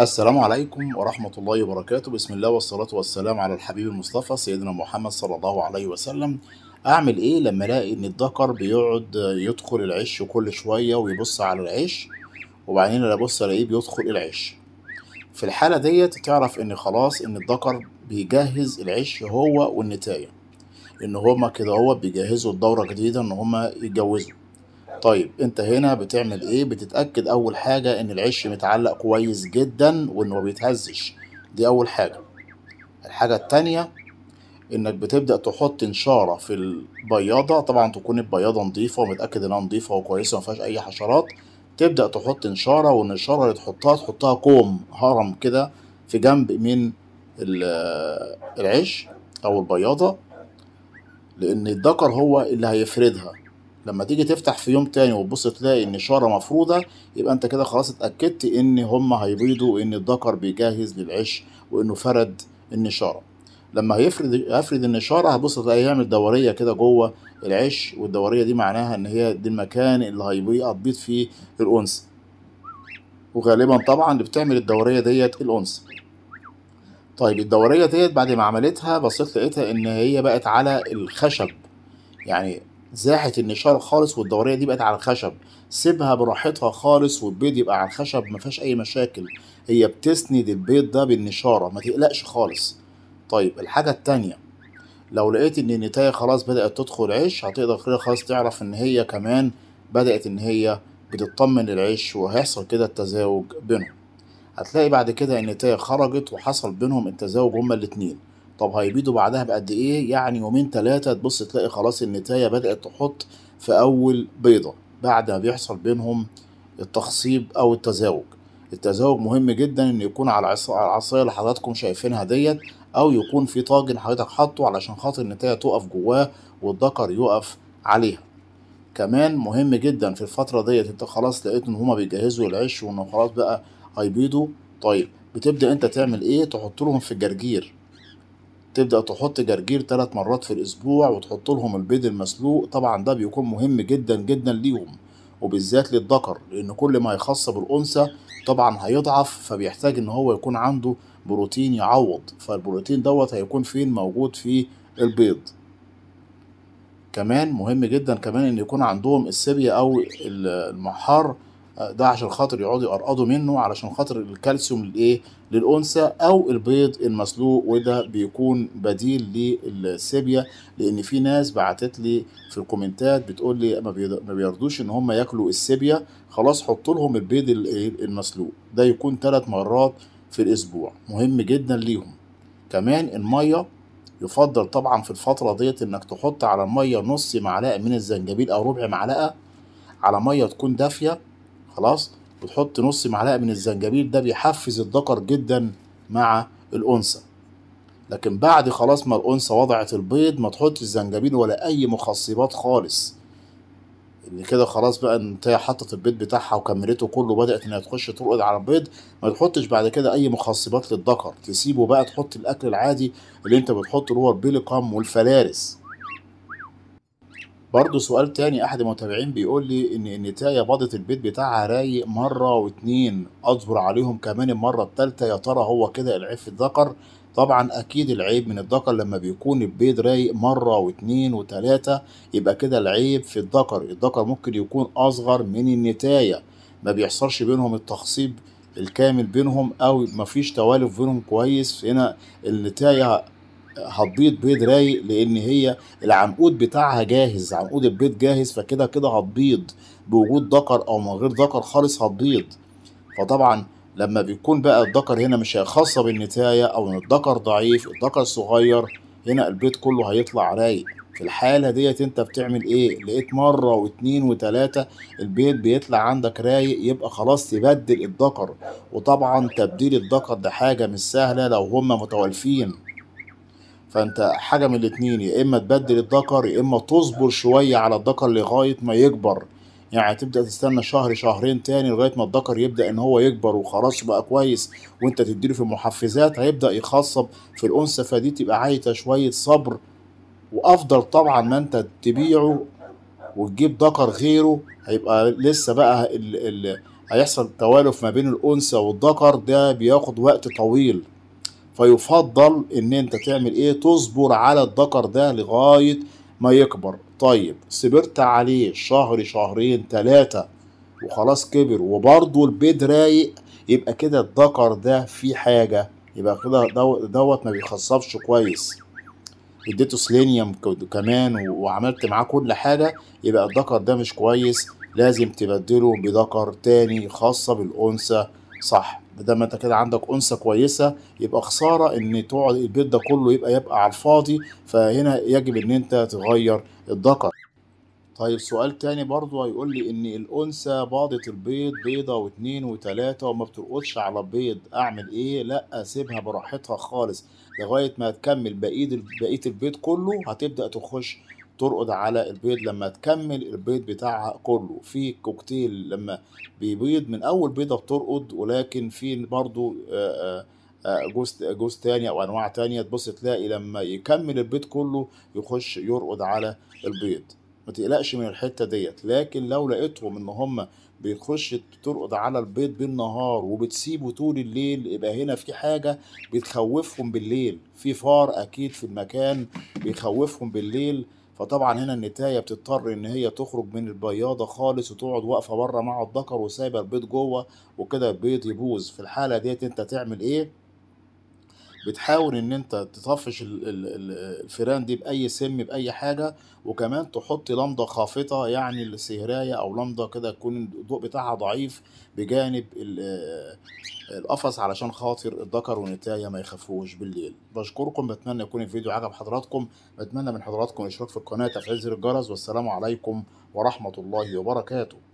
السلام عليكم ورحمة الله وبركاته بسم الله والصلاة والسلام على الحبيب المصطفى سيدنا محمد صلى الله عليه وسلم أعمل إيه لما ألاقي إن الذكر بيقعد يدخل العش كل شوية ويبص على العش وبعدين أنا أبص ألاقيه بيدخل العش في الحالة ديت تعرف إن خلاص إن الذكر بيجهز العش هو والنتاية إن هما كده هو بيجهزوا الدورة جديدة إن هما يتجوزوا طيب انت هنا بتعمل ايه بتتاكد اول حاجه ان العش متعلق كويس جدا وانه ما بيتهزش دي اول حاجه الحاجه التانيه انك بتبدا تحط نشاره في البياضه طبعا تكون البياضه نظيفه ومتاكد انها نظيفه وكويسه ما فيهاش اي حشرات تبدا تحط نشاره والنشاره اللي تحطها تحطها كوم هرم كده في جنب من العش او البياضه لان الذكر هو اللي هيفردها لما تيجي تفتح في يوم تاني وتبص تلاقي ان الشعره مفروضه يبقى انت كده خلاص اتاكدت ان هم هيبيضوا وان الذكر بيجهز للعش وانه فرد النشاره لما هيفرد افرد النشاره هبص تلاقي هيعمل دوريه كده جوه العش والدوريه دي معناها ان هي دي المكان اللي هيبيض فيه الانثى وغالبا طبعا اللي بتعمل الدوريه ديت الانثى طيب الدوريه ديت بعد ما عملتها بصيت لقيتها ان هي بقت على الخشب يعني زاحت النشار خالص والدورية دي بقت على الخشب سيبها براحتها خالص والبيض يبقى على الخشب مفيهاش أي مشاكل هي بتسند البيض ده بالنشارة ما تقلقش خالص طيب الحاجة التانية لو لقيت إن النتاية خلاص بدأت تدخل عيش هتقدر كده خلاص تعرف إن هي كمان بدأت إن هي بتطمن العيش وهيحصل كده التزاوج بينهم هتلاقي بعد كده النتاية خرجت وحصل بينهم التزاوج هما الاتنين طب هيبيضوا بعدها بقد ايه يعني يومين ثلاثه تبص تلاقي خلاص النتايه بدات تحط في اول بيضه بعد ما بيحصل بينهم التخصيب او التزاوج التزاوج مهم جدا ان يكون على العصايه اللي حضراتكم شايفينها ديت او يكون في طاجن حضرتك حاطه علشان خاطر النتايه تقف جواه والذكر يقف عليها كمان مهم جدا في الفتره ديت انت خلاص لقيت ان هما بيجهزوا العش وانه خلاص بقى هيبيضوا طيب بتبدا انت تعمل ايه تحط لهم في الجرجير تبدأ تحط جرجير ثلاث مرات في الأسبوع وتحط لهم البيض المسلوق طبعا ده بيكون مهم جدا جدا ليهم وبالذات للذكر لأن كل ما يخص بالأنثى طبعا هيضعف فبيحتاج إن هو يكون عنده بروتين يعوض فالبروتين دوت هيكون فين موجود في البيض كمان مهم جدا كمان إن يكون عندهم السبية أو المحار آه، ده عشان خاطر يقعدوا يقرقضوا منه علشان خاطر الكالسيوم للايه للانثى او البيض المسلوق وده بيكون بديل للسيبيا لان في ناس بعتت لي في الكومنتات بتقول لي ما بيرضوش ان هم ياكلوا السيبيا خلاص حط لهم البيض إيه؟ المسلوق ده يكون ثلاث مرات في الاسبوع مهم جدا ليهم كمان الميه يفضل طبعا في الفترة ديت انك تحط على المية نص معلقة من الزنجبيل او ربع معلقة على مية تكون دافية خلاص وتحط نص معلقه من الزنجبيل ده بيحفز الذكر جدا مع الانثى لكن بعد خلاص ما الانثى وضعت البيض ما تحطش زنجبيل ولا اي مخصبات خالص ان كده خلاص بقى انت حطت البيض بتاعها وكملته كله بدات انها تخش ترقد على البيض ما تحطش بعد كده اي مخصبات للذكر تسيبه بقى تحط الاكل العادي اللي انت بتحطه اللي هو البيليقام والفلارس برضه سؤال تاني احد المتابعين بيقول لي ان النتاية باضت البيت بتاعها رايق مره واتنين اصبر عليهم كمان المره التالتة يا ترى هو كده العيب في الذكر طبعا اكيد العيب من الذكر لما بيكون البيض رايق مره واتنين وتلاته يبقى كده العيب في الذكر الذكر ممكن يكون اصغر من النتاية ما بيحصلش بينهم التخصيب الكامل بينهم او مفيش توالف بينهم كويس هنا النتاية هتبيض بيض رايق لان هي العنقود بتاعها جاهز عنقود البيض جاهز فكده كده هتبيض بوجود ذكر او من غير ذكر خالص هتبيض فطبعا لما بيكون بقى الذكر هنا مش خاصه بالنتايه او ان الذكر ضعيف الذكر صغير هنا البيض كله هيطلع رايق في الحاله ديت انت بتعمل ايه لقيت مره واتنين وتلاته البيض بيطلع عندك رايق يبقى خلاص تبدل الذكر وطبعا تبديل الذكر ده حاجه مش سهله لو هم متوالفين فانت حاجه من الاتنين يا اما تبدل الدكر يا اما تصبر شويه على الدكر لغايه ما يكبر يعني هتبدا تستنى شهر شهرين تاني لغايه ما الدكر يبدا ان هو يكبر وخلاص بقى كويس وانت تديله في المحفزات هيبدا يخصب في الانثى فدي تبقى عايزه شويه صبر وافضل طبعا ما انت تبيعه وتجيب دكر غيره هيبقى لسه بقى ال ال هيحصل توالف ما بين الانثى والذكر ده بياخد وقت طويل فيفضل ان انت تعمل ايه تصبر على الذكر ده لغاية ما يكبر طيب صبرت عليه شهر شهرين ثلاثة وخلاص كبر وبرضه البيض رايق يبقى كده الذكر ده فيه حاجة يبقى كده دوت ما بيخصفش كويس اديته سلينيوم كمان وعملت معاه كل حاجة يبقى الذكر ده مش كويس لازم تبدله بذكر تاني خاصة بالأنثى صح بدل انت كده عندك انثى كويسه يبقى خساره ان تقعد البيت ده كله يبقى يبقى على الفاضي فهنا يجب ان انت تغير الذكر طيب سؤال تاني برضو هيقول لي ان الانثى باضت البيض بيضه واتنين وتلاته وما بترقدش على بيض اعمل ايه لا اسيبها براحتها خالص لغايه ما تكمل بقيه بقيه البيض كله هتبدا تخش ترقد على البيض لما تكمل البيض بتاعها كله في كوكتيل لما بيبيض من اول بيضه بترقد ولكن في برضو آه، آه، آه، جوز جوز تاني او انواع تانية تبص تلاقي لما يكمل البيض كله يخش يرقد على البيض ما تقلقش من الحته ديت لكن لو لقيتهم ان هم بيخش ترقد على البيض بالنهار وبتسيبه طول الليل يبقى هنا في حاجه بتخوفهم بالليل في فار اكيد في المكان بيخوفهم بالليل فطبعا هنا النتايه بتضطر ان هي تخرج من البياضه خالص وتقعد واقفه بره مع الذكر وسايبه البيض جوه وكده البيض يبوظ في الحاله ديت انت تعمل ايه بتحاول ان انت تطفش الفيران دي باي سم باي حاجه وكمان تحط لمضه خافته يعني السهرايه او لمضه كده يكون الضوء بتاعها ضعيف بجانب آه، القفص علشان خاطر الذكر والنتايه ما يخافوش بالليل بشكركم بتمنى يكون الفيديو عجب حضراتكم بتمنى من حضراتكم الاشتراك في القناه تفعيل زر الجرس والسلام عليكم ورحمه الله وبركاته